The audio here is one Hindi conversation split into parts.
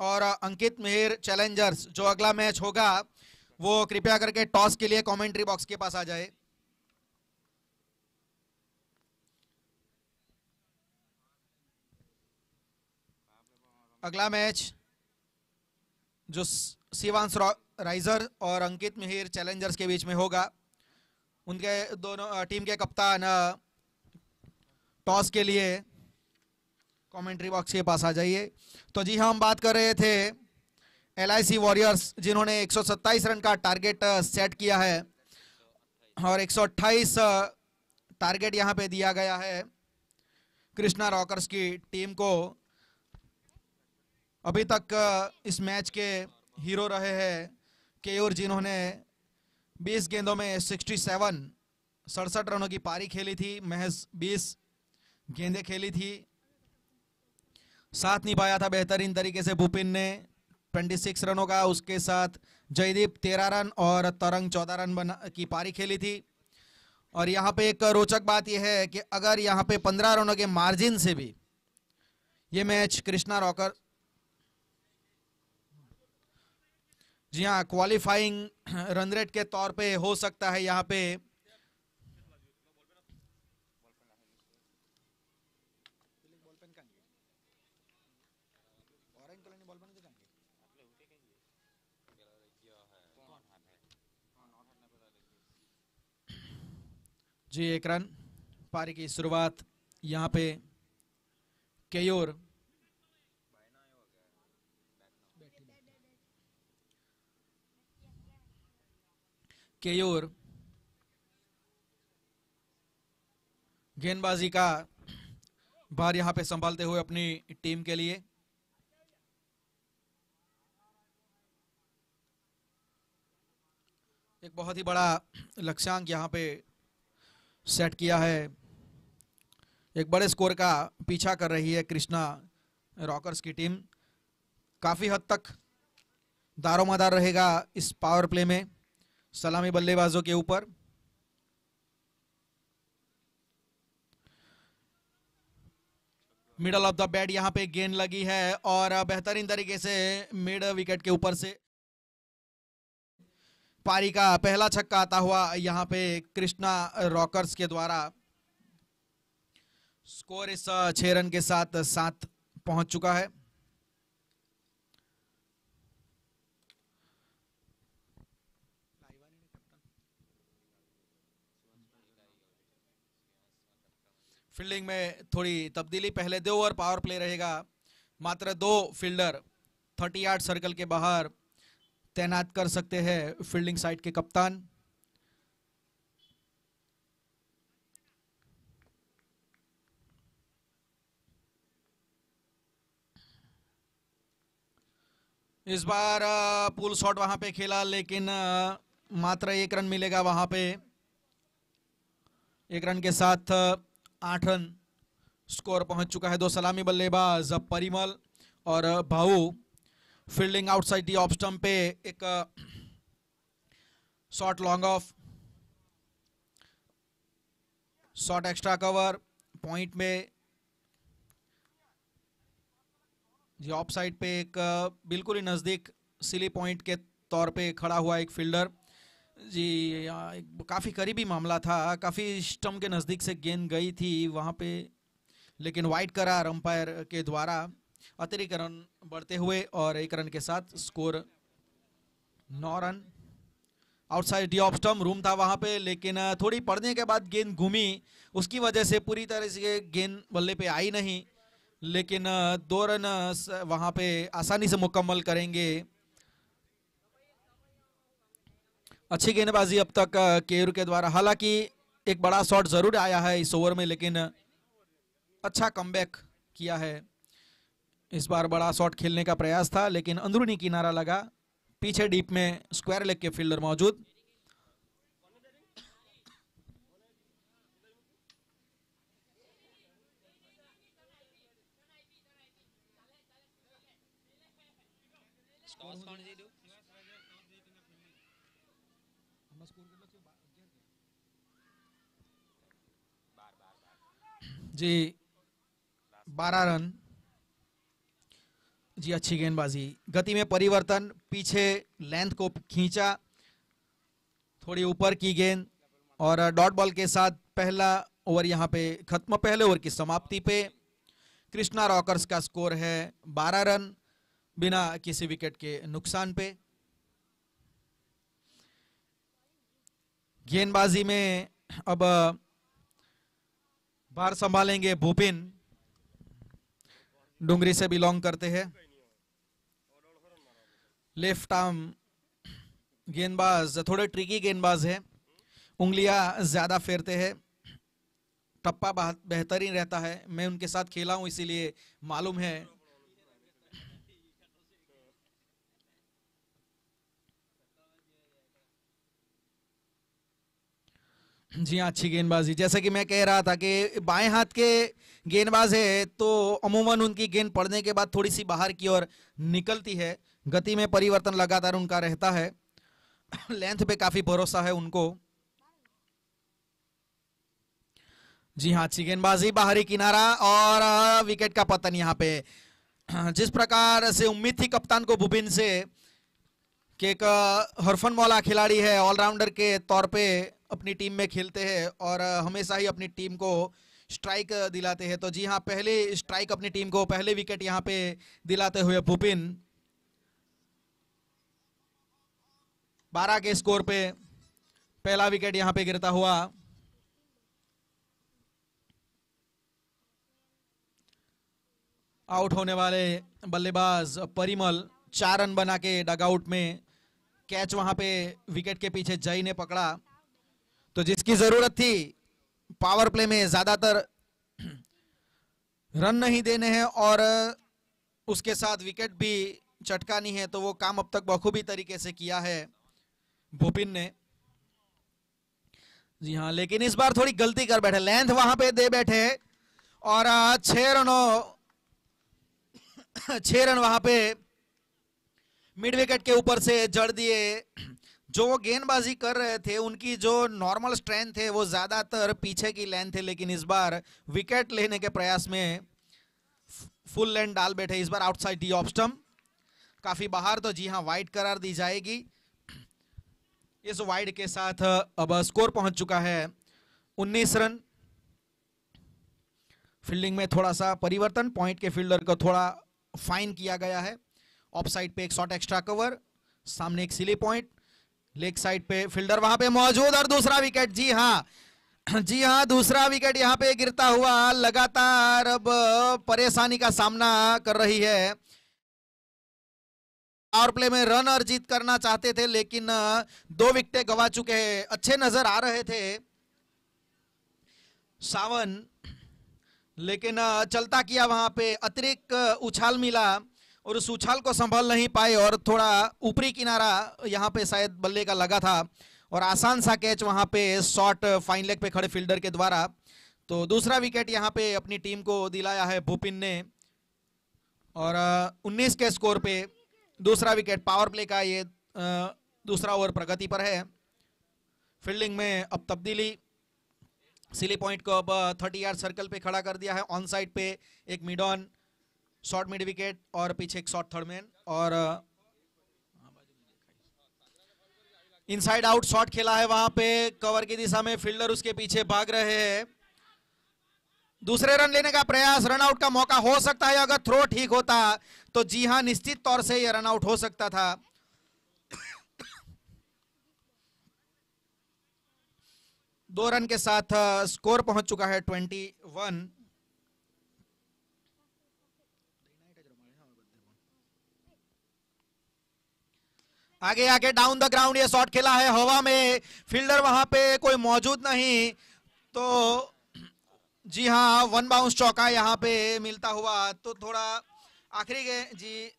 और अंकित मिहिर चैलेंजर्स जो अगला मैच होगा वो कृपया करके टॉस के लिए कमेंट्री बॉक्स के पास आ जाए अगला मैच जो सीवांश राइजर और अंकित मिहिर चैलेंजर्स के बीच में होगा उनके दोनों टीम के कप्तान टॉस के लिए कमेंट्री बॉक्स के पास आ जाइए तो जी हाँ, हम बात कर रहे थे एल वॉरियर्स जिन्होंने एक रन का टारगेट सेट uh, किया है और एक टारगेट uh, यहाँ पे दिया गया है कृष्णा रॉकर्स की टीम को अभी तक uh, इस मैच के हीरो रहे हैं केयूर जिन्होंने 20 गेंदों में 67 सड़सठ रनों की पारी खेली थी महज 20 गेंदें खेली थी साथ निभाया था बेहतरीन तरीके से भूपिन ने 26 रनों का उसके साथ जयदीप 13 रन और तरंग 14 रन बना की पारी खेली थी और यहाँ पे एक रोचक बात यह है कि अगर यहाँ पे 15 रनों के मार्जिन से भी ये मैच कृष्णा रॉकर जी हाँ क्वालिफाइंग रन रेट के तौर पे हो सकता है यहाँ पे जी एक रन पारी की शुरुआत यहाँ पे केयोर केयोर गेंदबाजी का बार यहाँ पे संभालते हुए अपनी टीम के लिए एक बहुत ही बड़ा लक्ष्यांक यहाँ पे सेट किया है एक बड़े स्कोर का पीछा कर रही है कृष्णा रॉकर्स की टीम काफ़ी हद तक दारोमदार रहेगा इस पावर प्ले में सलामी बल्लेबाजों के ऊपर मिडल ऑफ द बैट यहां पे गेंद लगी है और बेहतरीन तरीके से मिड विकेट के ऊपर से पारी का पहला छक्का आता हुआ यहां पे कृष्णा रॉकर्स के द्वारा स्कोर इस छह रन के साथ सात पहुंच चुका है फील्डिंग में थोड़ी तब्दीली पहले दो ओवर पावर प्ले रहेगा मात्र दो फील्डर थर्टी आठ सर्कल के बाहर तैनात कर सकते हैं फील्डिंग साइड के कप्तान इस बार पुल शॉट वहां पे खेला लेकिन मात्र एक रन मिलेगा वहां पे एक रन के साथ आठ रन स्कोर पहुंच चुका है दो सलामी बल्लेबाज परिमल और Bhau fielding outside the off stump पे एक short long off short extra cover point में जी ऑफ साइड पे एक uh, बिल्कुल ही नज़दीक सिली पॉइंट के तौर पे खड़ा हुआ एक फील्डर जी काफ़ी करीबी मामला था काफ़ी स्टम्प के नज़दीक से गेंद गई थी वहां पे लेकिन वाइट करार अंपायर के द्वारा और रन बढ़ते हुए और एक रन के साथ स्कोर नौ run outside the off stump room था वहां पे लेकिन थोड़ी पड़ने के बाद गेंद घूमी उसकी वजह से पूरी तरह से गेंद बल्ले पे आई नहीं लेकिन दो रन वहां पे आसानी से मुकम्मल करेंगे अच्छी गेंदबाजी अब तक केयर के द्वारा हालांकि एक बड़ा शॉट जरूर आया है इस ओवर में लेकिन अच्छा कम किया है इस बार बड़ा शॉट खेलने का प्रयास था लेकिन अंदरूनी किनारा लगा पीछे डीप में स्क्वायर लेग के फील्डर मौजूद जी बारह रन जी अच्छी गेंदबाजी गति में परिवर्तन पीछे लेंथ को खींचा थोड़ी ऊपर की गेंद और डॉट बॉल के साथ पहला ओवर यहाँ पे खत्म पहले ओवर की समाप्ति पे कृष्णा रॉकर्स का स्कोर है 12 रन बिना किसी विकेट के नुकसान पे गेंदबाजी में अब बार संभालेंगे भूपिन डुंगरी से बिलोंग करते हैं लेफ्ट आर्म गेंदबाज थोड़े ट्रिकी गेंदबाज है उंगलियां ज़्यादा फेरते हैं टप्पा बेहतरीन रहता है मैं उनके साथ खेला हूं इसीलिए मालूम है जी हाँ अच्छी गेंदबाजी जैसे कि मैं कह रहा था कि बाएं हाथ के गेंदबाज है तो अमूमन उनकी गेंद पड़ने के बाद थोड़ी सी बाहर की ओर निकलती है गति में परिवर्तन लगातार उनका रहता है लेंथ पे काफी भरोसा है उनको जी हाँ चिकेनबाजी बाहरी किनारा और विकेट का पतन यहाँ पे जिस प्रकार से उम्मीद थी कप्तान को भूपिन से कि एक हरफन मौला खिलाड़ी है ऑलराउंडर के तौर पे अपनी टीम में खेलते हैं और हमेशा ही अपनी टीम को स्ट्राइक दिलाते हैं तो जी हाँ पहले स्ट्राइक अपनी टीम को पहले विकेट यहाँ पे दिलाते हुए भूपिन बारह के स्कोर पे पहला विकेट यहां पे गिरता हुआ आउट होने वाले बल्लेबाज परिमल चार रन बना के डगआउट में कैच वहां पे विकेट के पीछे जय ने पकड़ा तो जिसकी जरूरत थी पावर प्ले में ज्यादातर रन नहीं देने हैं और उसके साथ विकेट भी चटकानी है तो वो काम अब तक बखूबी तरीके से किया है भूपिन ने जी हाँ लेकिन इस बार थोड़ी गलती कर बैठे लेंथ वहां पे दे बैठे और छह रनों छह रन वहां पे मिड विकेट के ऊपर से जड़ दिए जो वो गेंदबाजी कर रहे थे उनकी जो नॉर्मल स्ट्रेंथ है वो ज्यादातर पीछे की लेंथ है लेकिन इस बार विकेट लेने के प्रयास में फुल लेंथ डाल बैठे इस बार आउटसाइड डी ऑप्स्टम काफी बाहर तो जी हाँ व्हाइट करार दी जाएगी इस वाइड के साथ अब स्कोर पहुंच चुका है 19 रन फील्डिंग में थोड़ा सा परिवर्तन पॉइंट के फील्डर को थोड़ा फाइन किया गया है ऑफ साइड पे एक शॉट एक्स्ट्रा कवर सामने एक सिली पॉइंट लेग साइड पे फील्डर वहां पे मौजूद और दूसरा विकेट जी हाँ जी हाँ दूसरा विकेट यहाँ पे गिरता हुआ लगातार अब परेशानी का सामना कर रही है पावर प्ले में रन अर्जित करना चाहते थे लेकिन दो विकेट गवा चुके हैं अच्छे नजर आ रहे थे सावन लेकिन चलता किया वहां पे अतिरिक्त उछाल मिला और उस उछाल को संभाल नहीं पाए और थोड़ा ऊपरी किनारा यहाँ पे शायद बल्ले का लगा था और आसान सा कैच वहां पे शॉर्ट फाइन लेग पे खड़े फील्डर के द्वारा तो दूसरा विकेट यहाँ पे अपनी टीम को दिलाया है भूपिन ने और 19 के स्कोर पे दूसरा विकेट पावर प्ले का ये दूसरा ओवर प्रगति पर है फील्डिंग में अब तब्दीली सिली पॉइंट को अब थर्टी यार सर्कल पे खड़ा कर दिया है ऑन साइड पे एक mid on short mid wicket और पीछे एक शॉर्ट थर्ड मैन और इनसाइड आउट शॉट खेला है वहां पे कवर की दिशा में फील्डर उसके पीछे भाग रहे हैं दूसरे रन लेने का प्रयास रनआउट का मौका हो सकता है अगर थ्रो ठीक होता तो जी हां निश्चित तौर से यह रनआउट हो सकता था दो रन के साथ स्कोर पहुंच चुका है ट्वेंटी वन आगे आगे डाउन द ग्राउंड ये शॉट खेला है हवा में फील्डर वहां पे कोई मौजूद नहीं तो जी हाँ वन बाउंस चौका यहाँ पे मिलता हुआ तो थोड़ा आखिरी गेंद जी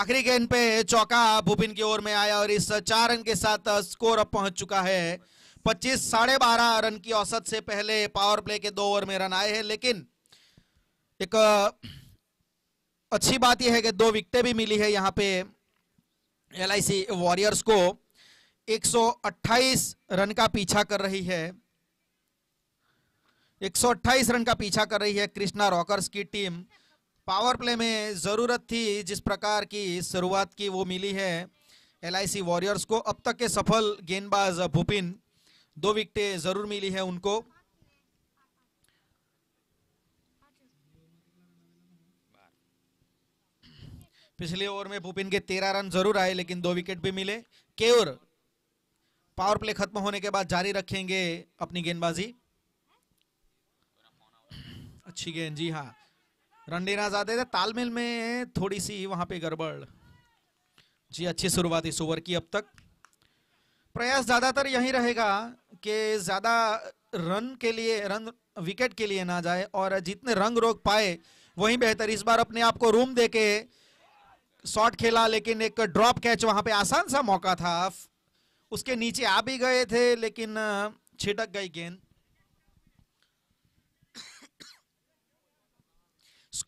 आखिरी गेंद पे चौका भूपिन की ओर में आया और इस चार रन के साथ स्कोर अब पहुंच चुका है पच्चीस साढ़े बारह रन की औसत से पहले पावर प्ले के दो ओवर में रन आए हैं लेकिन एक अच्छी बात यह है कि दो विकेटें भी मिली है यहाँ पे एल वॉरियर्स को 128 रन का पीछा कर रही है 128 रन का पीछा कर रही है कृष्णा रॉकर्स की टीम पावर प्ले में ज़रूरत थी जिस प्रकार की शुरुआत की वो मिली है एलआईसी वॉरियर्स को अब तक के सफल गेंदबाज भूपिन दो विकटें जरूर मिली है उनको पिछले ओवर में भूपिन के तेरह रन जरूर आए लेकिन दो विकेट भी मिले केवर पावर प्ले खत्म होने के बाद जारी रखेंगे अपनी गेंदबाजी अच्छी गेंद जी हाँ रनडेरा ज्यादा थे तालमेल में थोड़ी सी वहां पे गड़बड़ जी अच्छी शुरुआत इस ओवर की अब तक प्रयास ज्यादातर यही रहेगा कि ज्यादा रन के लिए रन विकेट के लिए ना जाए और जितने रंग रोक पाए वही बेहतर इस बार अपने आप को रूम के शॉट खेला लेकिन एक ड्रॉप कैच वहां पे आसान सा मौका था उसके नीचे आ भी गए थे लेकिन छिटक गई गेंद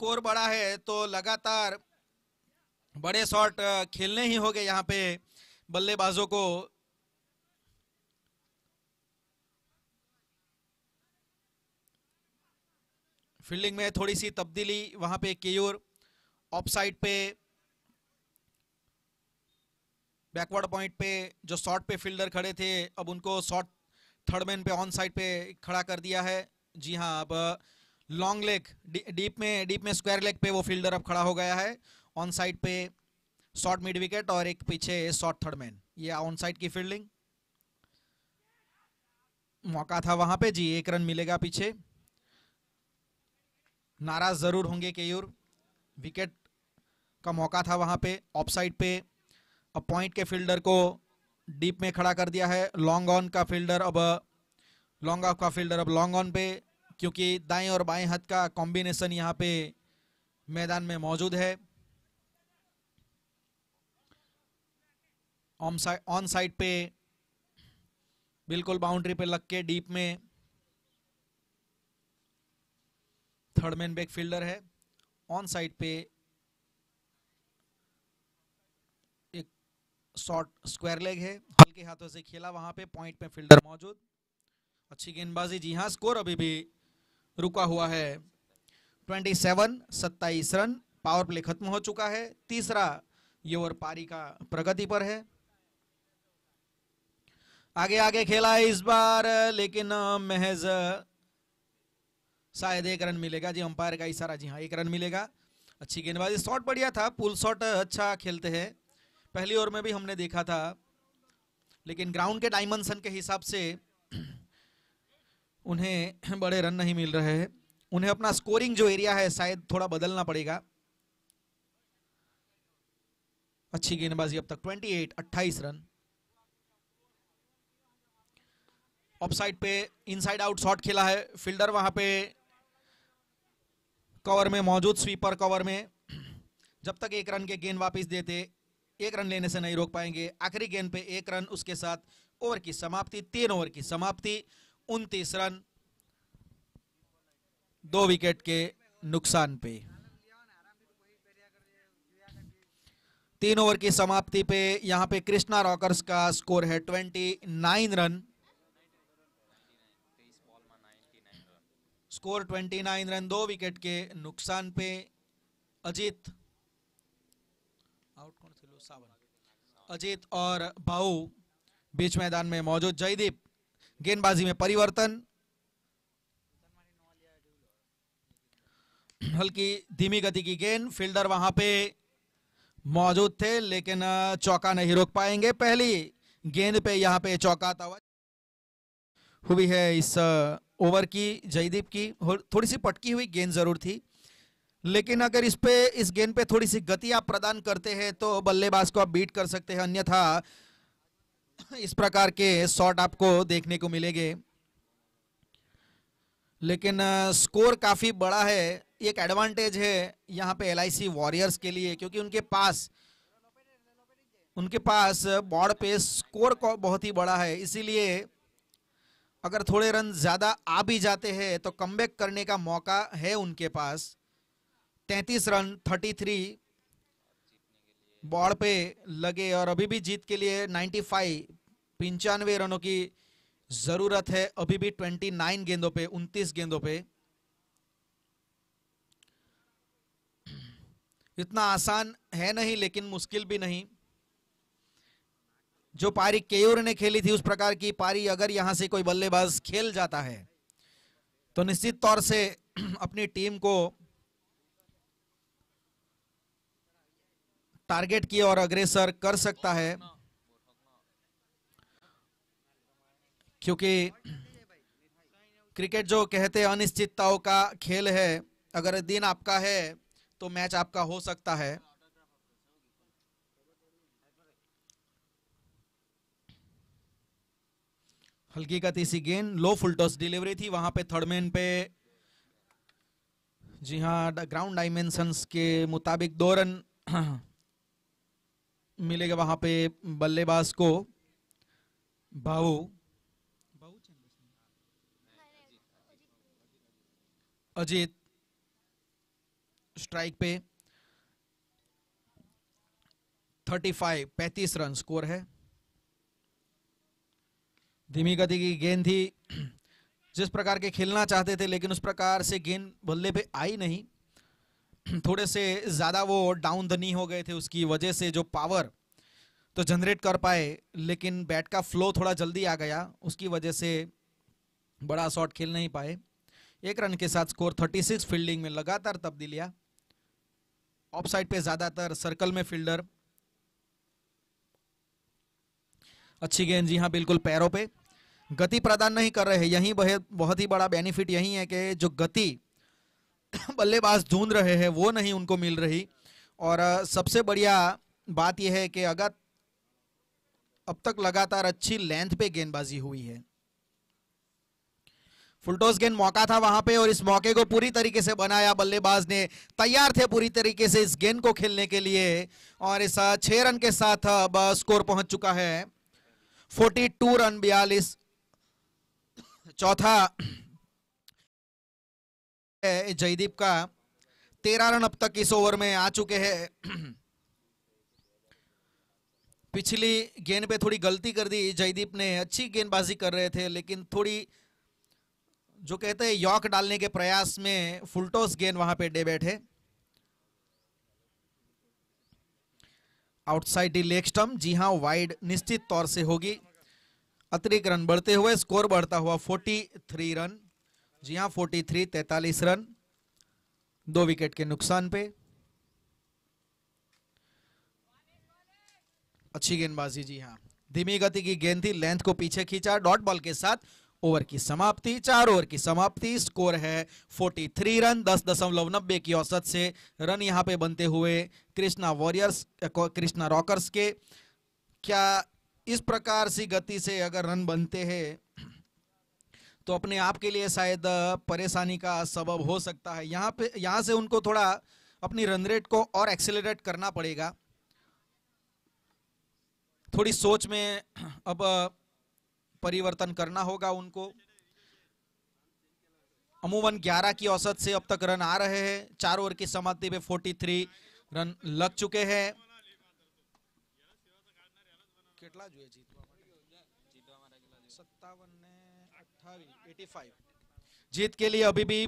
स्कोर बड़ा है तो लगातार बड़े शॉट खेलने ही होंगे यहाँ पे बल्लेबाजों को फील्डिंग में थोड़ी सी तब्दीली वहां पे केयूर ऑफ साइड पे बैकवर्ड पॉइंट पे जो शॉट पे फील्डर खड़े थे अब उनको शॉट थर्डमैन पे ऑन साइड पे खड़ा कर दिया है जी हाँ अब लॉन्ग लेग डीप में डीप में स्क्वायर लेग पे वो फील्डर अब खड़ा हो गया है ऑन साइड पे शॉर्ट मिड विकेट और एक पीछे शॉर्ट थर्ड मैन ये ऑन साइड की फील्डिंग मौका था वहां पे जी एक रन मिलेगा पीछे नाराज जरूर होंगे केयूर विकेट का मौका था वहां पे ऑफ साइड पे अब पॉइंट के फील्डर को डीप में खड़ा कर दिया है लॉन्ग ऑन का फील्डर अब लॉन्ग ऑफ का फील्डर अब लॉन्ग ऑन पे क्योंकि दाएं और बाएं हाथ का कॉम्बिनेशन यहाँ पे मैदान में मौजूद है ऑन साइड पे बिल्कुल बाउंड्री पे लग के डीप में थर्ड मैन बैक फील्डर है ऑन साइड पे एक शॉर्ट स्क्वायर लेग है हल्के हाथों से खेला वहां पे पॉइंट पे फील्डर मौजूद अच्छी गेंदबाजी जी हाँ स्कोर अभी भी रुका हुआ है 27 सत्ताईस रन पावर प्ले खत्म हो चुका है तीसरा ये ओवर पारी का प्रगति पर है आगे आगे खेला इस बार लेकिन महज शायद एक रन मिलेगा जी अंपायर का इशारा जी हाँ एक रन मिलेगा अच्छी गेंदबाजी शॉट बढ़िया था पुल शॉट अच्छा खेलते हैं पहली ओवर में भी हमने देखा था लेकिन ग्राउंड के डायमेंशन के हिसाब से उन्हें बड़े रन नहीं मिल रहे हैं उन्हें अपना स्कोरिंग जो एरिया है शायद थोड़ा बदलना पड़ेगा अच्छी गेंदबाजी अब तक 28 28 रन ऑफ साइड पे इनसाइड आउट शॉट खेला है फील्डर वहां पे कवर में मौजूद स्वीपर कवर में जब तक एक रन के गेंद वापस देते एक रन लेने से नहीं रोक पाएंगे आखिरी गेंद पे एक रन उसके साथ ओवर की समाप्ति तीन ओवर की समाप्ति उनतीस रन दो विकेट के नुकसान पे तीन ओवर की समाप्ति पे यहां पे कृष्णा रॉकर्स का स्कोर है twenty nine run score twenty nine run दो विकेट के नुकसान पे अजीत आउट कौन थे अजीत और भाऊ बीच मैदान में मौजूद जयदीप गेंदबाजी में परिवर्तन हल्की धीमी गति की गेंद फील्डर वहां पे मौजूद थे लेकिन चौका नहीं रोक पाएंगे पहली गेंद पे यहां पे चौका आता हुई है इस ओवर की जयदीप की थोड़ी सी पटकी हुई गेंद जरूर थी लेकिन अगर इस पे इस गेंद पे थोड़ी सी गति आप प्रदान करते हैं तो बल्लेबाज को आप बीट कर सकते हैं अन्यथा इस प्रकार के शॉट आपको देखने को मिलेंगे लेकिन स्कोर काफ़ी बड़ा है एक एडवांटेज है यहाँ पे एलआईसी वॉरियर्स के लिए क्योंकि उनके पास उनके पास बॉर्ड पे स्कोर बहुत ही बड़ा है इसीलिए अगर थोड़े रन ज़्यादा आ भी जाते हैं तो कम करने का मौका है उनके पास 33 रन 33 बॉल पे लगे और अभी भी जीत के लिए 95 पंचानवे रनों की जरूरत है अभी भी 29 गेंदों पे 29 गेंदों पे इतना आसान है नहीं लेकिन मुश्किल भी नहीं जो पारी केयूर ने खेली थी उस प्रकार की पारी अगर यहां से कोई बल्लेबाज खेल जाता है तो निश्चित तौर से अपनी टीम को टारगेट की और अग्रेसर कर सकता है क्योंकि क्रिकेट जो कहते हैं अनिश्चितताओं का खेल है अगर दिन आपका है तो मैच आपका हो सकता है हल्की का तीसरी गेंद लो फुल टॉस डिलीवरी थी वहां पे थर्ड मैन पे जी हाँ ग्राउंड डायमेंशंस के मुताबिक दो रन मिलेगा वहां पे बल्लेबाज को भाऊ अजीत स्ट्राइक पे 35 पैंतीस रन स्कोर है धीमी गति की गेंद थी जिस प्रकार के खेलना चाहते थे लेकिन उस प्रकार से गेंद बल्ले पे आई नहीं थोड़े से ज़्यादा वो डाउन द नी हो गए थे उसकी वजह से जो पावर तो जनरेट कर पाए लेकिन बैट का फ्लो थोड़ा जल्दी आ गया उसकी वजह से बड़ा शॉट खेल नहीं पाए एक रन के साथ स्कोर 36 फील्डिंग में लगातार तब्दीलियाँ ऑफ साइड पे ज़्यादातर सर्कल में फील्डर अच्छी गेंद जी हाँ बिल्कुल पैरों पे गति प्रदान नहीं कर रहे हैं यही बहुत ही बड़ा बेनिफिट यही है कि जो गति बल्लेबाज ढूंढ रहे हैं वो नहीं उनको मिल रही और सबसे बढ़िया बात यह है कि अगर अब तक लगातार अच्छी लेंथ पे गेंदबाजी हुई है फुलटोस गेंद मौका था वहां पे और इस मौके को पूरी तरीके से बनाया बल्लेबाज ने तैयार थे पूरी तरीके से इस गेंद को खेलने के लिए और इस छह रन के साथ अब स्कोर पहुंच चुका है 42 रन बयालीस चौथा जयदीप का तेरह रन अब तक इस ओवर में आ चुके हैं पिछली गेंद पे थोड़ी गलती कर दी जयदीप ने अच्छी गेंदबाजी कर रहे थे लेकिन थोड़ी जो कहते हैं यॉक डालने के प्रयास में फुलटोस गेंद वहां पे डे बैठे आउटसाइड डी लेग स्टम्प जी हां वाइड निश्चित तौर से होगी अतिरिक्त रन बढ़ते हुए स्कोर बढ़ता हुआ 43 रन जी हां 43 43 रन दो विकेट के नुकसान पे अच्छी गेंदबाजी जी हाँ धीमी गति की गेंद थी लेंथ को पीछे खींचा डॉट बॉल के साथ ओवर की समाप्ति चार ओवर की समाप्ति स्कोर है 43 रन दस दशमलव नब्बे की औसत से रन यहां पे बनते हुए कृष्णा वॉरियर्स कृष्णा रॉकर्स के क्या इस प्रकार सी गति से अगर रन बनते हैं तो अपने आप के लिए शायद परेशानी का सबब हो सकता है यहाँ पे यहाँ से उनको थोड़ा अपनी रन रेट को और एक्सेलरेट करना पड़ेगा थोड़ी सोच में अब परिवर्तन करना होगा उनको अमूमन 11 की औसत से अब तक रन आ रहे हैं चार ओवर की समाप्ति पे 43 रन लग चुके हैं 85 जीत के लिए अभी भी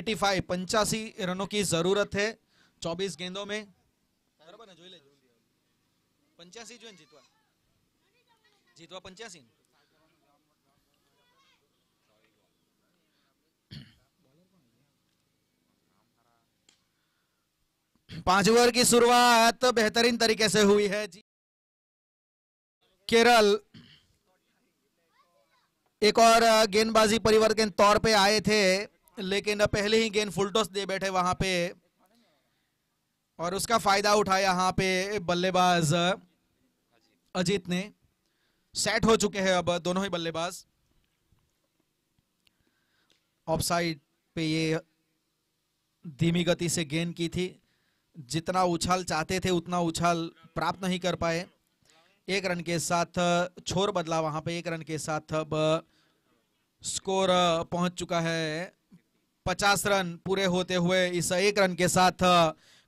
85 पंचासी रनों की जरूरत है 24 गेंदों में बराबर जो લેજો 85 જોઈને पांच ओवर की शुरुआत बेहतरीन तरीके से हुई है केरल एक और गेंदबाजी परिवर्तन तौर पे आए थे लेकिन पहले ही गेंद फुलटोस दे बैठे वहां पे और उसका फायदा उठाया यहाँ पे बल्लेबाज अजीत ने सेट हो चुके हैं अब दोनों ही बल्लेबाज ऑफ साइड पे ये धीमी गति से गेंद की थी जितना उछाल चाहते थे उतना उछाल प्राप्त नहीं कर पाए एक रन के साथ छोर बदला वहां पे एक रन के साथ अब स्कोर पहुंच चुका है पचास रन पूरे होते हुए इस एक रन के साथ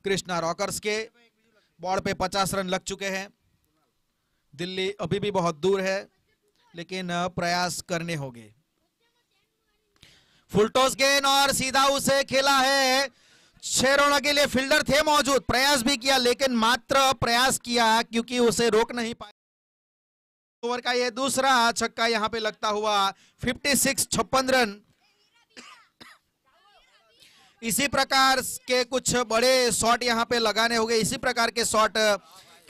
कृष्णा रॉकर्स के बॉल पे पचास रन लग चुके हैं दिल्ली अभी भी बहुत दूर है लेकिन प्रयास करने होंगे फुलटोस गेंद और सीधा उसे खेला है छह रनों के लिए फील्डर थे मौजूद प्रयास भी किया लेकिन मात्र प्रयास किया क्योंकि उसे रोक नहीं पाया ओवर का यह दूसरा छक्का यहां पे लगता हुआ 56 छप्पन रन इसी प्रकार के कुछ बड़े शॉट यहां पे लगाने होंगे इसी प्रकार के शॉट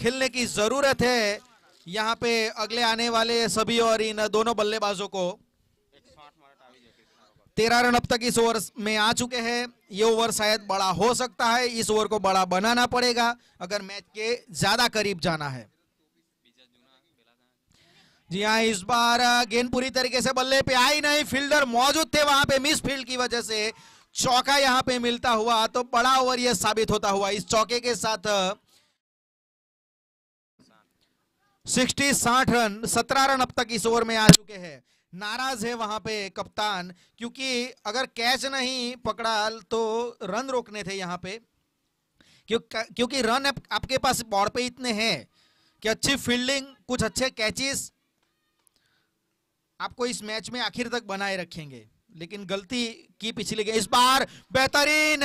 खेलने की जरूरत है यहां पे अगले आने वाले सभी और इन दोनों बल्लेबाजों को तेरह रन अब तक इस ओवर में आ चुके हैं ये ओवर शायद बड़ा हो सकता है इस ओवर को बड़ा बनाना पड़ेगा अगर मैच के ज्यादा करीब जाना है जी हाँ इस बार गेंद पूरी तरीके से बल्ले पे आई नहीं फील्डर मौजूद थे वहां पे मिस फील्ड की वजह से चौका यहाँ पे मिलता हुआ तो बड़ा ओवर यह साबित होता हुआ इस चौके के साथ सिक्सटी साठ रन सत्रह रन अब तक इस ओवर में आ चुके हैं नाराज है वहां पे कप्तान क्योंकि अगर कैच नहीं पकड़ा तो रन रोकने थे यहाँ पे क्यों, क्योंकि रन आप, आपके पास बॉर्ड पे इतने हैं कि अच्छी फील्डिंग कुछ अच्छे कैचेस आपको इस मैच में आखिर तक बनाए रखेंगे लेकिन गलती की पिछले गए इस बार बेहतरीन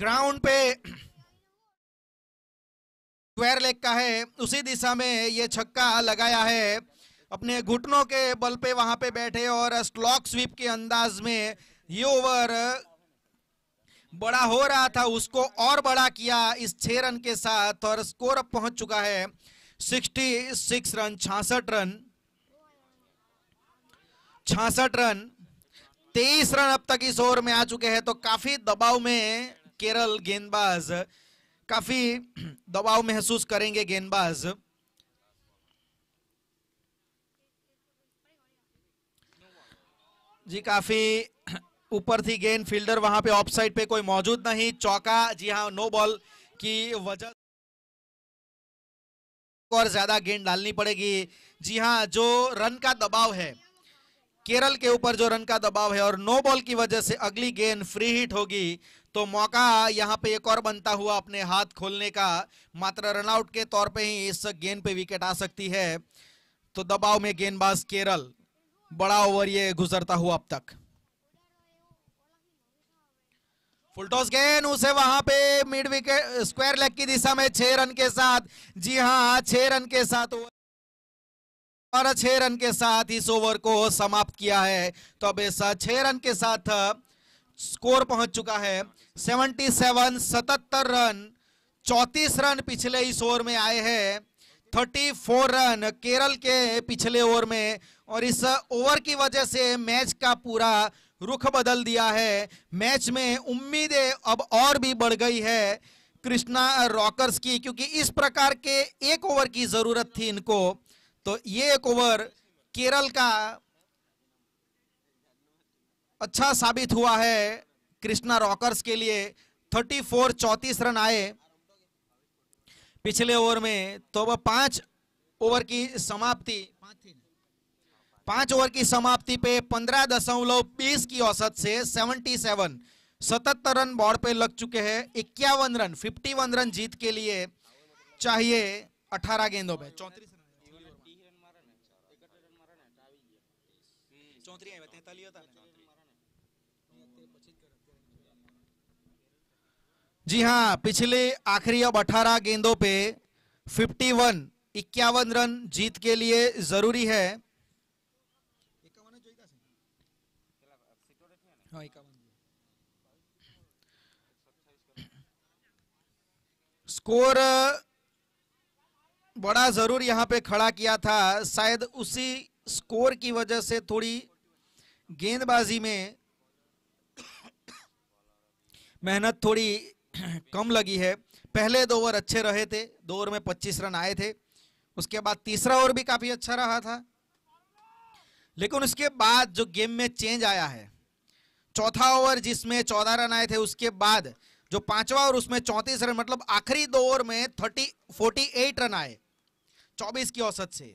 ग्राउंड पे स्क्वायर लेग का है उसी दिशा में ये छक्का लगाया है अपने घुटनों के बल पे वहां पे बैठे और स्लॉक स्वीप के अंदाज में ये ओवर बड़ा हो रहा था उसको और बड़ा किया इस छह रन के साथ और स्कोर अब पहुंच चुका है 66 रन छियासठ रन छियासठ रन 23 रन अब तक इस ओवर में आ चुके हैं तो काफी दबाव में केरल गेंदबाज काफी दबाव महसूस करेंगे गेंदबाज जी काफी ऊपर थी गेंद फील्डर वहां पे ऑफ साइड पे कोई मौजूद नहीं चौका जी हाँ नो बॉल की वजह और ज्यादा गेंद डालनी पड़ेगी जी हाँ जो रन का दबाव है केरल के ऊपर जो रन का दबाव है और नो बॉल की वजह से अगली गेंद फ्री हिट होगी तो मौका यहाँ पे एक और बनता हुआ अपने हाथ खोलने का मात्र रनआउट के तौर पे ही इस गेंद पे विकेट आ सकती है तो दबाव में गेंदबाज केरल बड़ा ओवर ये गुजरता हुआ अब तक फुलटॉस गेंद उसे वहां पे मिड विकेट स्क्वायर लेग की दिशा में छह रन के साथ जी हाँ छह रन के साथ और छह रन के साथ इस ओवर को समाप्त किया है तो अब ऐसा छह रन के साथ स्कोर पहुंच चुका है 77 सतहत्तर रन 34 रन पिछले इस ओवर में आए हैं 34 रन केरल के पिछले ओवर में और इस ओवर की वजह से मैच का पूरा रुख बदल दिया है मैच में उम्मीदें अब और भी बढ़ गई है कृष्णा रॉकर्स की क्योंकि इस प्रकार के एक ओवर की जरूरत थी इनको तो ये एक ओवर केरल का अच्छा साबित हुआ है कृष्णा रॉकर्स के लिए 34 फोर चौतीस रन आए पिछले ओवर में तो वह पांच ओवर की समाप्ति पांच ओवर की समाप्ति पे पंद्रह दशमलव बीस की औसत से 77 सतहत्तर रन बॉर्ड पे लग चुके हैं इक्यावन रन 51 रन जीत के लिए चाहिए 18 गेंदों में चौतीस जी हाँ पिछले आखिरी अब अठारह गेंदों पे 51 इक्यावन रन जीत के लिए जरूरी है हाँ, स्कोर बड़ा जरूर यहां पे खड़ा किया था शायद उसी स्कोर की वजह से थोड़ी गेंदबाजी में मेहनत थोड़ी कम लगी है पहले दो ओवर अच्छे रहे थे दो ओवर में पच्चीस रन आए थे उसके बाद तीसरा ओवर भी काफी अच्छा रहा था लेकिन उसके बाद जो गेम में चेंज आया है चौथा ओवर जिसमें चौदह रन आए थे उसके बाद जो पांचवा ओवर उसमें चौंतीस रन मतलब आखिरी दो ओवर में थर्टी फोर्टी एट रन आए चौबीस की औसत से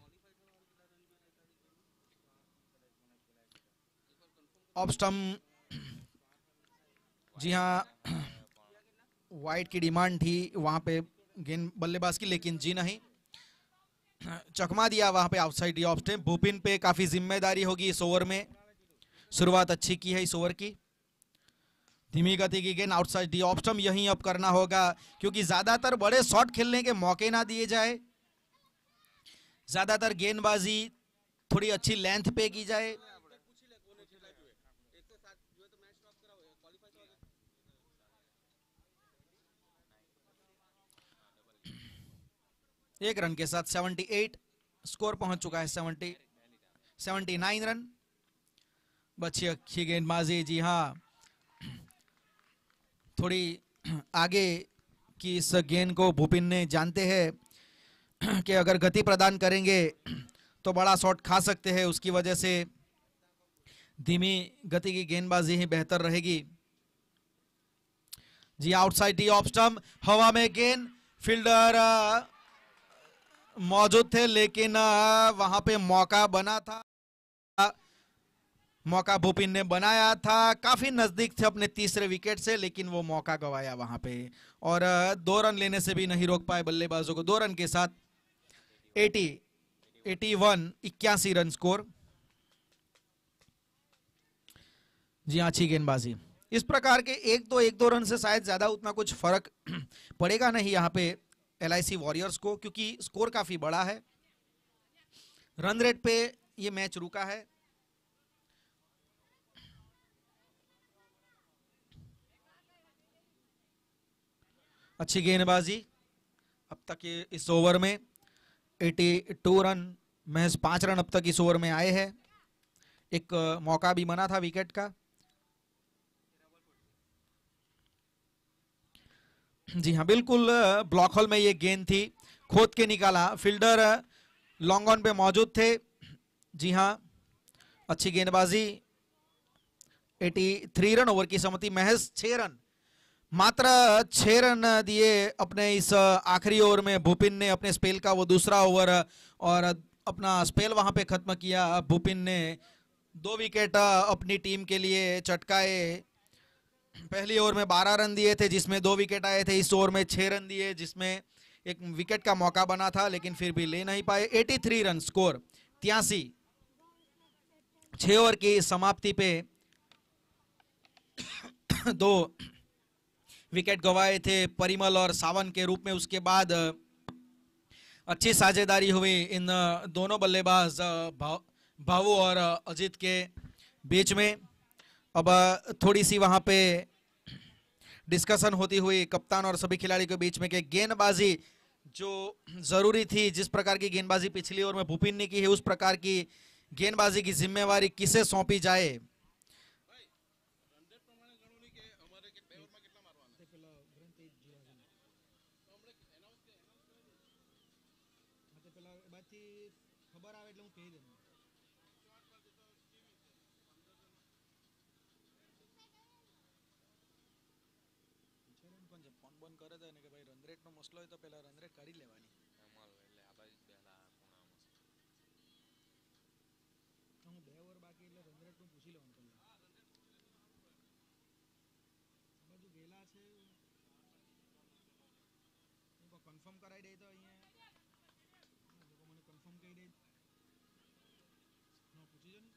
ऑफ स्टम्प जी हाँ वाइट की डिमांड थी वहां पे गेंद बल्लेबाज की लेकिन जी नहीं चकमा दिया वहां पे आउटसाइड डी ऑप्शन भूपिन पे काफी जिम्मेदारी होगी इस ओवर में शुरुआत अच्छी की है इस ओवर की धीमी गति की गेंद आउटसाइड डी ऑप्शन यही अब करना होगा क्योंकि ज्यादातर बड़े शॉट खेलने के मौके ना दिए जाए ज्यादातर गेंदबाजी थोड़ी अच्छी लेंथ पे की जाए एक रन के साथ 78 स्कोर पहुंच चुका है 70 79 रन बची अच्छी गेंदबाजी जी हाँ थोड़ी आगे की इस गेंद को भूपिन ने जानते हैं कि अगर गति प्रदान करेंगे तो बड़ा शॉट खा सकते हैं उसकी वजह से धीमी गति की गेंदबाजी ही बेहतर रहेगी जी आउटसाइड टी ऑफ स्टम हवा में गेंद फील्डर मौजूद थे लेकिन वहां पे मौका बना था मौका भूपिन ने बनाया था काफी नजदीक थे अपने तीसरे विकेट से लेकिन वो मौका गवाया वहां पे और दो रन लेने से भी नहीं रोक पाए बल्लेबाजों को दो रन के साथ 80 81 इक्यासी रन स्कोर जी हाँ, अच्छी गेंदबाजी इस प्रकार के एक दो एक दो रन से शायद ज्यादा उतना कुछ फर्क पड़ेगा नहीं यहाँ पे एल वॉरियर्स को क्योंकि स्कोर काफ़ी बड़ा है रन रेट पे ये मैच रुका है अच्छी गेंदबाजी अब तक इस ओवर में 82 रन महज पांच रन अब तक इस ओवर में आए हैं एक मौका भी बना था विकेट का जी हाँ बिल्कुल ब्लॉक हॉल में ये गेंद थी खोद के निकाला फील्डर लॉन्ग ऑन पे मौजूद थे जी हाँ अच्छी गेंदबाजी 83 रन ओवर की सहमति महज छ रन मात्र छ रन दिए अपने इस आखिरी ओवर में भूपिन ने अपने स्पेल का वो दूसरा ओवर और अपना स्पेल वहां पे खत्म किया भूपिन ने दो विकेट अपनी टीम के लिए चटकाए पहली ओवर में बारह रन दिए थे जिसमें दो विकेट आए थे इस ओवर में छह रन दिए जिसमें एक विकेट का मौका बना था लेकिन फिर भी ले नहीं पाए 83 रन स्कोर त्यासी ओवर की समाप्ति पे दो विकेट गवाए थे परिमल और सावन के रूप में उसके बाद अच्छी साझेदारी हुई इन दोनों बल्लेबाज भावू और अजीत के बीच में अब थोड़ी सी वहां पे डिस्कशन होती हुई कप्तान और सभी खिलाड़ी के बीच में कि गेंदबाजी जो जरूरी थी जिस प्रकार की गेंदबाजी पिछली ओवर में भूपिन ने की है उस प्रकार की गेंदबाजी की जिम्मेवारी किसे सौंपी जाए ખબર આવે એટલે હું કોન્ટ્રાક્ટનો મસલો હોય તો પહેલાં રન રેટ કરી લેવાની એટલે આવા જ પહેલાં હું બે ઓવર બાકી એટલે રન રેટ પણ પૂછી લઉં તમને આ બાજુ ગયેલા છે કન્ફર્મ કરાવી દે તો અહીંયા લોકો મને કન્ફર્મ કહી દે ન પૂછી જો ને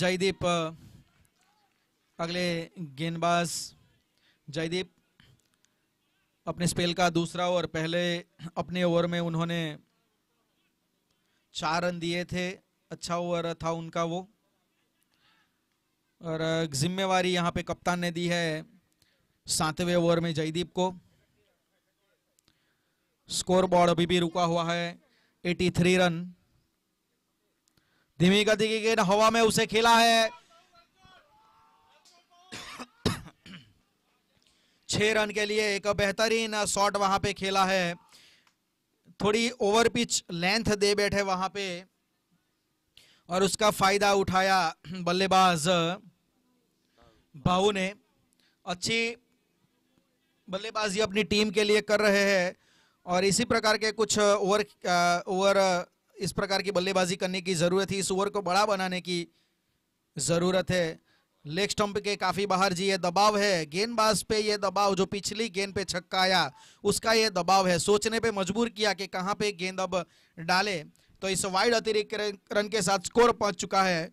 જયદીપ अगले गेंदबाज जयदीप अपने स्पेल का दूसरा ओवर पहले अपने ओवर में उन्होंने चार रन दिए थे अच्छा ओवर था उनका वो और जिम्मेवारी यहाँ पे कप्तान ने दी है सातवें ओवर में जयदीप को स्कोर बोर्ड अभी भी रुका हुआ है 83 रन धीमी गति की गेंद हवा में उसे खेला है छः रन के लिए एक बेहतरीन शॉट वहां पे खेला है थोड़ी ओवर पिच लेंथ दे बैठे वहां पे और उसका फायदा उठाया बल्लेबाज भाऊ ने अच्छी बल्लेबाजी अपनी टीम के लिए कर रहे हैं और इसी प्रकार के कुछ ओवर ओवर इस प्रकार की बल्लेबाजी करने की ज़रूरत है इस ओवर को बड़ा बनाने की ज़रूरत है लेग स्टंप के काफी बाहर जी ये दबाव है गेंदबाज पे ये दबाव जो पिछली गेंद पे छक्का आया उसका ये दबाव है सोचने पे मजबूर किया कि कहाँ पे गेंद अब डाले तो इस वाइड अतिरिक्त रन के साथ स्कोर पहुंच चुका है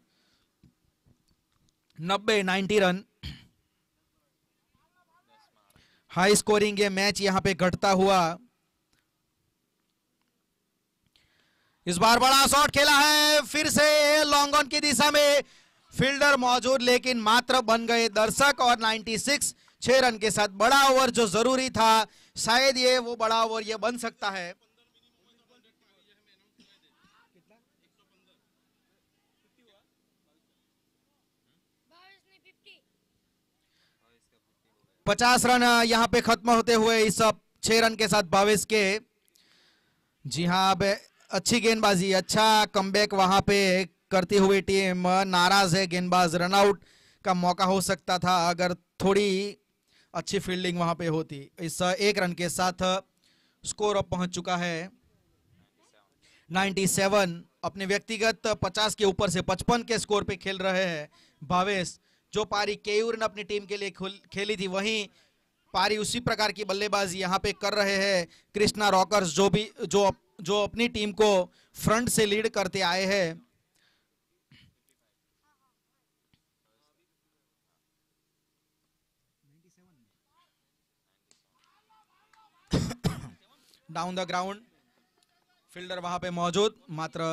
नब्बे नाइन्टी रन हाई स्कोरिंग ये मैच यहाँ पे घटता हुआ इस बार बड़ा शॉट खेला है फिर से लॉन्ग ऑन की दिशा में फील्डर मौजूद लेकिन मात्र बन गए दर्शक और 96 छह रन के साथ बड़ा ओवर जो जरूरी था शायद ये वो बड़ा ओवर ये बन सकता है पचास रन यहां पे खत्म होते हुए इस छह रन के साथ भावेश के जी हाँ अब अच्छी गेंदबाजी अच्छा कम वहां पे करते हुए टीम नाराज है गेंदबाज रनआउट का मौका हो सकता था अगर थोड़ी अच्छी फील्डिंग वहां पे होती इस एक रन के साथ स्कोर अब पहुंच चुका है 97 अपने व्यक्तिगत 50 के ऊपर से 55 के स्कोर पे खेल रहे हैं भावेश जो पारी केयूर ने अपनी टीम के लिए खेली थी वहीं पारी उसी प्रकार की बल्लेबाजी यहाँ पे कर रहे हैं कृष्णा रॉकर्स जो भी जो जो अपनी टीम को फ्रंट से लीड करते आए हैं डाउन द ग्राउंड फील्डर वहां पे मौजूद मात्र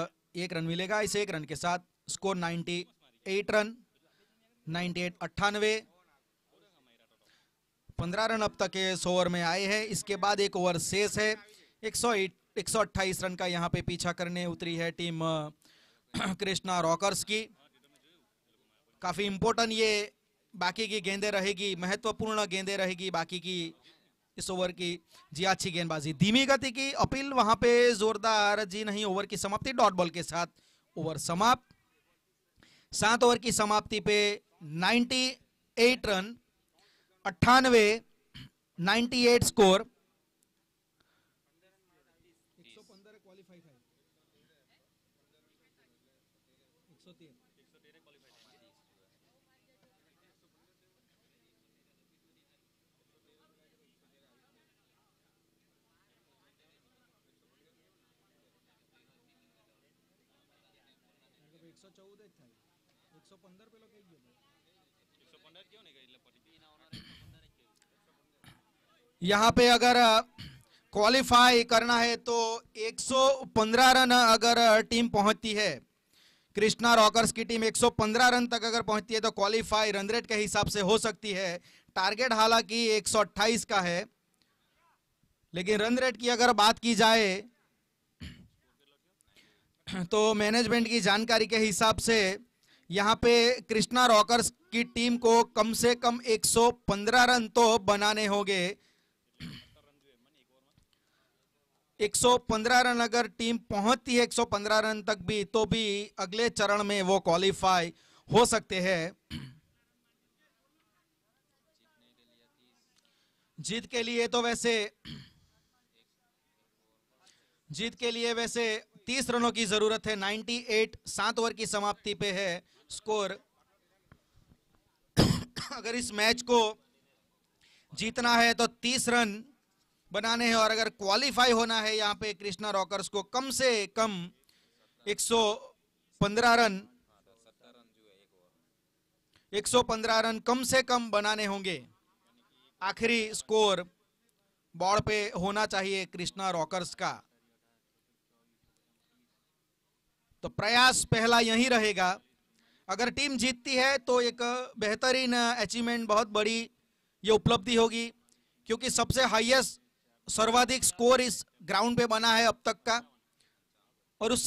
एक रन मिलेगा इस एक रन के साथ स्कोर 98 रन 98 एट अट्ठानवे पंद्रह रन अब तक इस ओवर में आए हैं इसके बाद एक ओवर शेष है 108 128 रन का यहां पे पीछा करने उतरी है टीम कृष्णा रॉकर्स की काफी इंपोर्टेंट ये बाकी की गेंदे रहेगी महत्वपूर्ण गेंदे रहेगी बाकी की इस ओवर की जी अच्छी गेंदबाजी धीमी गति की अपील वहां पे जोरदार जी नहीं ओवर की समाप्ति डॉट बॉल के साथ ओवर समाप्त सात ओवर की समाप्ति पे 98 रन अट्ठानवे 98 स्कोर यहाँ पे अगर क्वालिफाई करना है तो 115 रन अगर टीम पहुंचती है कृष्णा रॉकर्स की टीम 115 रन तक अगर पहुंचती है तो क्वालिफाई रन रेट के हिसाब से हो सकती है टारगेट हालांकि 128 का है लेकिन रन रेट की अगर बात की जाए तो मैनेजमेंट की जानकारी के हिसाब से यहाँ पे कृष्णा रॉकर्स की टीम को कम से कम 115 रन तो बनाने होंगे 115 रन अगर टीम पहुंचती है 115 रन तक भी तो भी अगले चरण में वो क्वालिफाई हो सकते हैं जीत के लिए तो वैसे जीत के लिए वैसे 30 रनों की जरूरत है 98 सात ओवर की समाप्ति पे है स्कोर अगर इस मैच को जीतना है तो 30 रन बनाने हैं और अगर क्वालिफाई होना है यहाँ पे कृष्णा रॉकर्स को कम से कम 115 रन 115 रन कम से कम बनाने होंगे आखिरी स्कोर बॉर्ड पे होना चाहिए कृष्णा रॉकर्स का तो प्रयास पहला यही रहेगा अगर टीम जीतती है तो एक बेहतरीन अचीवमेंट बहुत बड़ी ये उपलब्धि होगी क्योंकि सबसे हाईएस्ट सर्वाधिक स्कोर इस ग्राउंड पे बना है अब तक का और उस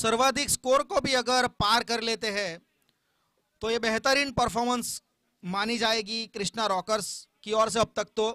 सर्वाधिक स्कोर को भी अगर पार कर लेते हैं तो ये बेहतरीन परफॉर्मेंस मानी जाएगी कृष्णा रॉकर्स की ओर से अब तक तो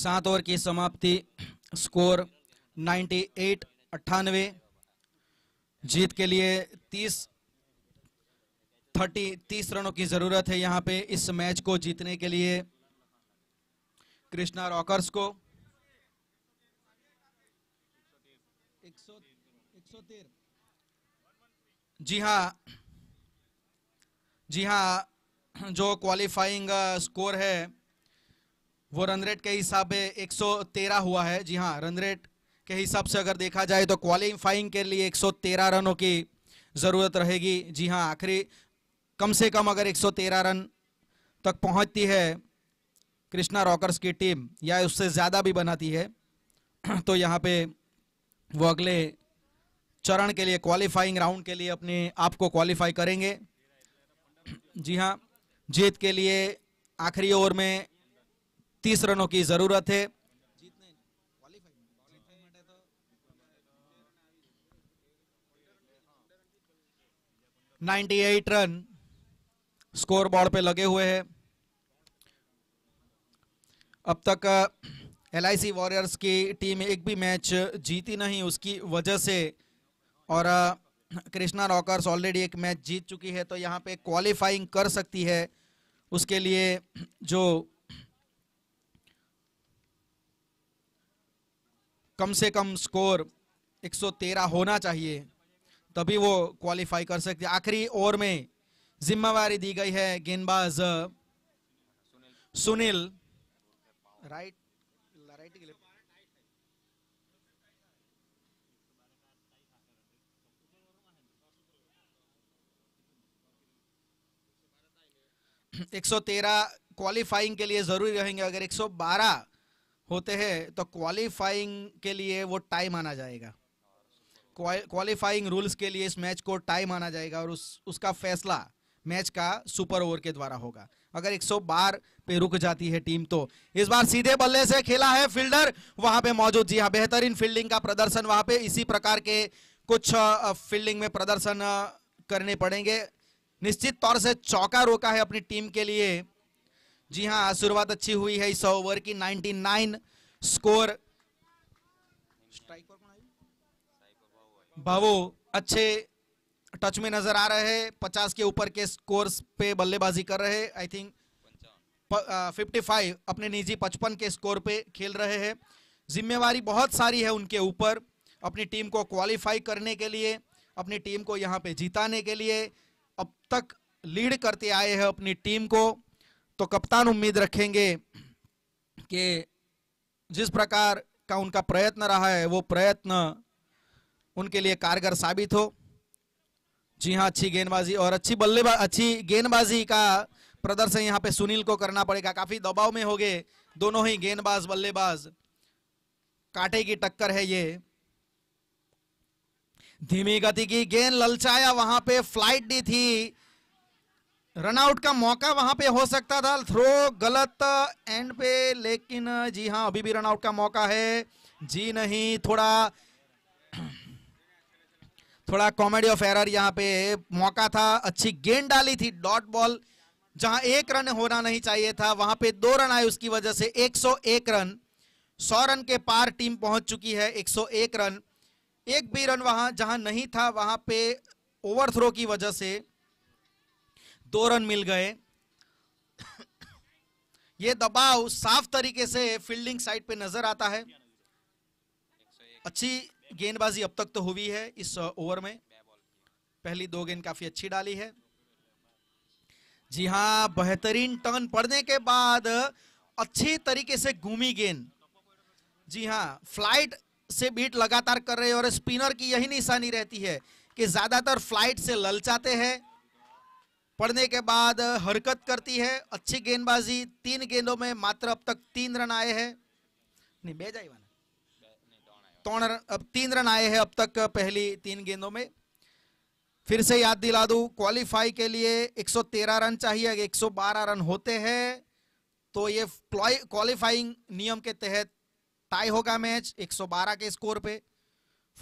सात ओवर की समाप्ति स्कोर 98 अट्ठानवे जीत के लिए 30 30 30 रनों की जरूरत है यहां पे इस मैच को जीतने के लिए कृष्णा रॉकर्स को 113 जी हाँ जी हाँ जो क्वालिफाइंग स्कोर uh, है वो रन रेट के हिसाब से 113 हुआ है जी हाँ रन रेट के हिसाब से अगर देखा जाए तो क्वालिफाइंग के लिए 113 रनों की ज़रूरत रहेगी जी हाँ आखिरी कम से कम अगर 113 रन तक पहुंचती है कृष्णा रॉकर्स की टीम या उससे ज़्यादा भी बनाती है तो यहाँ पे वो अगले चरण के लिए क्वालिफाइंग राउंड के लिए अपने आप को क्वालिफाई करेंगे जी हाँ जीत के लिए आखिरी ओवर में तीस रनों की जरूरत है ninety eight run score board पे लगे हुए हैं अब तक एल वॉरियर्स की टीम एक भी मैच जीती नहीं उसकी वजह से और कृष्णा रॉकर्स ऑलरेडी एक मैच जीत चुकी है तो यहाँ पे क्वालिफाइंग कर सकती है उसके लिए जो कम से कम स्कोर 113 होना चाहिए तभी वो क्वालिफाई कर सकते आखिरी ओवर में जिम्मेवारी दी गई है गेंदबाज सुनील राइट राइट एक सौ तेरह क्वालिफाइंग के लिए जरूरी रहेंगे अगर 112 होते हैं तो क्वालिफाइंग के लिए वो टाइम माना जाएगा क्वालिफाइंग रूल्स के लिए इस मैच को टाइम माना जाएगा और उस उसका फैसला मैच का सुपर ओवर के द्वारा होगा अगर 112 पे रुक जाती है टीम तो इस बार सीधे बल्ले से खेला है फील्डर वहां पे मौजूद जी हाँ बेहतरीन फील्डिंग का प्रदर्शन वहां पे इसी प्रकार के कुछ फील्डिंग में प्रदर्शन करने पड़ेंगे निश्चित तौर से चौका रोका है अपनी टीम के लिए जी हाँ शुरुआत अच्छी हुई है इस ओवर की 99 स्कोर भावो अच्छे टच में नजर आ रहे हैं 50 के ऊपर के स्कोर पे बल्लेबाजी कर रहे हैं आई थिंक फिफ्टी फाइव अपने निजी पचपन के स्कोर पे खेल रहे हैं जिम्मेवारी बहुत सारी है उनके ऊपर अपनी टीम को क्वालिफाई करने के लिए अपनी टीम को यहाँ पे जिताने के लिए अब तक लीड करते आए हैं अपनी टीम को तो कप्तान उम्मीद रखेंगे कि जिस प्रकार का उनका प्रयत्न रहा है वो प्रयत्न उनके लिए कारगर साबित हो जी हाँ अच्छी गेंदबाजी और अच्छी बल्लेबाज अच्छी गेंदबाजी का प्रदर्शन यहाँ पे सुनील को करना पड़ेगा काफी दबाव में हो गए दोनों ही गेंदबाज बल्लेबाज काटे की टक्कर है ये धीमी गति की गेंद ललचाया वहां पे फ्लाइट दी थी रनआउट का मौका वहां पे हो सकता था थ्रो गलत एंड पे लेकिन जी हाँ अभी भी रनआउट का मौका है जी नहीं थोड़ा थोड़ा कॉमेडी ऑफ एरर यहाँ पे मौका था अच्छी गेंद डाली थी डॉट बॉल जहां एक रन होना नहीं चाहिए था वहां पे दो रन आए उसकी वजह से 101 रन 100 रन के पार टीम पहुंच चुकी है 101 रन एक भी रन वहां जहां नहीं था वहां पे ओवर थ्रो की वजह से दो रन मिल गए ये दबाव साफ तरीके से फील्डिंग साइड पे नजर आता है अच्छी गेंदबाजी अब तक तो हुई है इस ओवर में पहली दो गेंद काफी अच्छी डाली है जी हाँ बेहतरीन टर्न पड़ने के बाद अच्छी तरीके से घूमी गेंद जी हाँ फ्लाइट से बीट लगातार कर रहे हैं और स्पिनर की यही निशानी रहती है कि ज्यादातर फ्लाइट से ललचाते हैं पढ़ने के बाद हरकत करती है अच्छी गेंदबाजी तीन गेंदों में मात्र अब तक तीन रन आए हैं नहीं बेज आई वाना अब तीन रन आए हैं अब तक पहली तीन गेंदों में फिर से याद दिला दू क्वालिफाई के लिए 113 रन चाहिए अगर 112 रन होते हैं तो ये क्वालिफाइंग नियम के तहत टाई होगा मैच 112 के स्कोर पे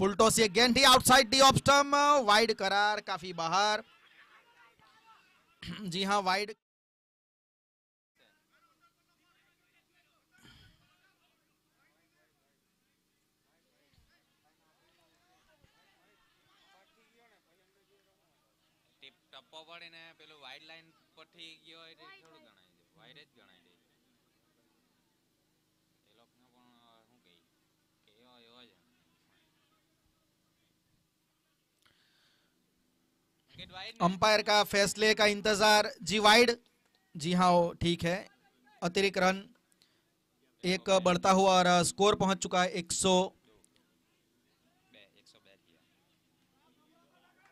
फुल टॉस ये गेंद ही आउटसाइड डी ऑफ वाइड करार काफी बाहर जी हाँ वाइड ટપ્પો પડે ને પેલું વાઇડ લાઈન પરથી ગયો હોય થોડું ગણાય છે વાઇડ જ ગણાય છે अंपायर का फैसले का इंतजार जी वाइड जी हाँ ठीक है अतिरिक्त रन एक बढ़ता हुआ और स्कोर पहुंच चुका है 100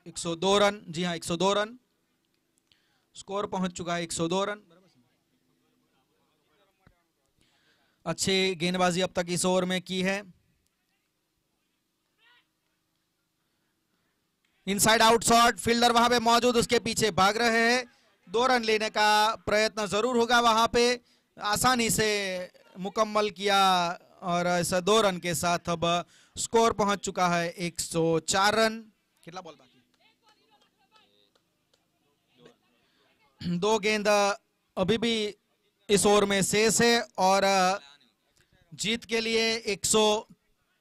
102 रन जी हाँ 102 रन स्कोर पहुंच चुका है 102 रन अच्छी गेंदबाजी अब तक इस ओवर में की है इनसाइड आउट शॉट फील्डर वहां पे मौजूद उसके पीछे भाग रहे हैं दो रन लेने का प्रयत्न जरूर होगा वहां पे आसानी से मुकम्मल किया और ऐसा दो रन के साथ अब स्कोर पहुंच चुका है 104 रन कितना बॉल बाकी दो गेंद अभी भी इस ओवर में शेष है और जीत के लिए 104